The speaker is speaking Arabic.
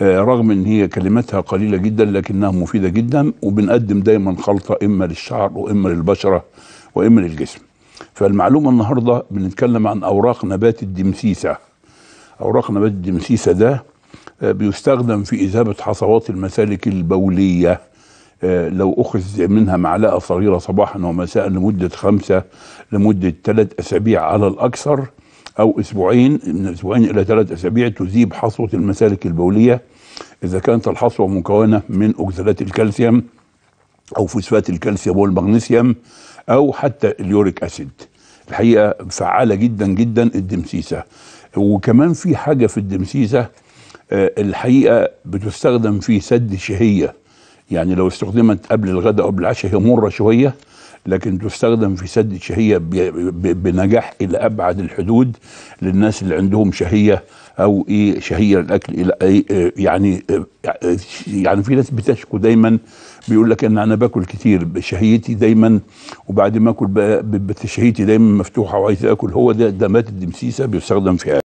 آه، رغم ان هي كلماتها قليله جدا لكنها مفيده جدا وبنقدم دايما خلطه اما للشعر واما للبشره واما للجسم فالمعلومه النهارده بنتكلم عن اوراق نبات الدمسيسه اوراق نبات الدمسيسه ده آه، بيستخدم في اذابه حصوات المسالك البوليه آه، لو أخذ منها معلقة صغيرة صباحا ومساء لمدة خمسة لمدة ثلاث أسابيع على الأكثر أو أسبوعين من أسبوعين إلى ثلاث أسابيع تذيب حصوة المسالك البولية إذا كانت الحصوة مكونة من اكسدات الكالسيوم أو فوسفات الكالسيوم والمغنيسيوم أو حتى اليوريك أسيد الحقيقة فعالة جدا جدا الدمسيسة وكمان في حاجة في الدمسيسة آه، الحقيقة بتستخدم في سد الشهية يعني لو استخدمت قبل الغداء أو قبل العشاء هي مرة شوية لكن تستخدم في سد الشهيه بنجاح الى ابعد الحدود للناس اللي عندهم شهيه او ايه شهيه الأكل الى إيه، إيه، يعني إيه، يعني في ناس بتشكو دايما بيقول لك ان انا باكل كتير شهيتي دايما وبعد ما اكل شهيتي دايما مفتوحه وعايز اكل هو ده دمات الدمسيسه بيستخدم في